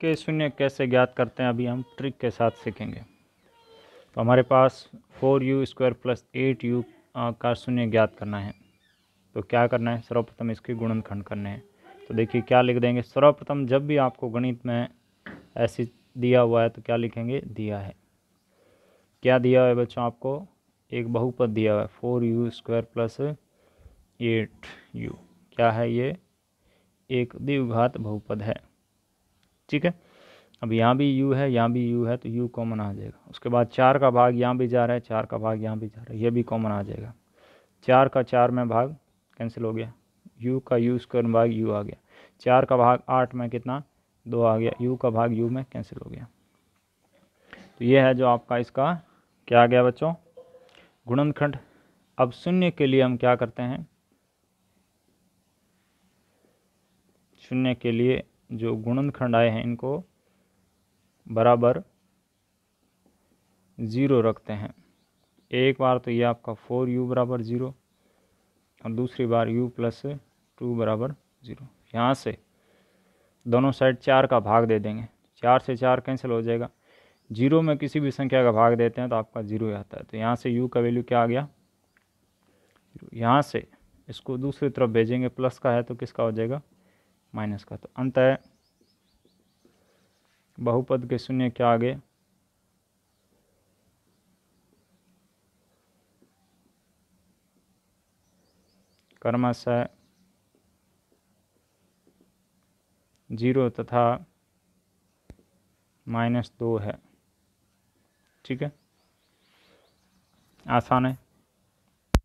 के शून्य कैसे ज्ञात करते हैं अभी हम ट्रिक के साथ सीखेंगे तो हमारे पास four u square plus eight u का शून्य ज्ञात करना है तो क्या करना है सर्वप्रथम इसके गुणनखंड करने हैं तो देखिए क्या लिख देंगे सर्वप्रथम जब भी आपको गणित में ऐसी दिया हुआ है तो क्या लिखेंगे दिया है क्या दिया हुआ है बच्चों आपको एक बहुपद दिया हुआ है four u square plus eight u क्या है ये एक द्विघात बहुपद है ठीक है अब यहाँ भी यू है यहाँ भी यू है तो यू कॉमन आ जाएगा उसके बाद चार का भाग यहाँ भी जा रहा है चार का भाग यहाँ भी जा रहा है ये भी कॉमन आ जाएगा चार का चार में भाग कैंसिल हो गया u का यू स्क्वायर भाग u आ गया चार का भाग आठ में कितना दो आ गया u का भाग u में कैंसिल हो गया तो ये है जो आपका इसका क्या आ गया बच्चों गुणनखंड अब शून्य के लिए हम क्या करते हैं शून्य के लिए जो गुणन खंड आए हैं इनको बराबर ज़ीरो रखते हैं एक बार तो ये आपका फोर यू बराबर ज़ीरो और दूसरी बार यू प्लस टू बराबर ज़ीरो यहाँ से दोनों साइड चार का भाग दे देंगे चार से चार कैंसिल हो जाएगा जीरो में किसी भी संख्या का भाग देते हैं तो आपका जीरो आता है तो यहाँ से यू का वैल्यू क्या आ गया यहाँ से इसको दूसरी तरफ भेजेंगे प्लस का है तो किसका हो जाएगा माइनस का तो अंत है बहुपद के शून्य क्या आगे कर्मश जीरो तथा माइनस दो है ठीक है आसान है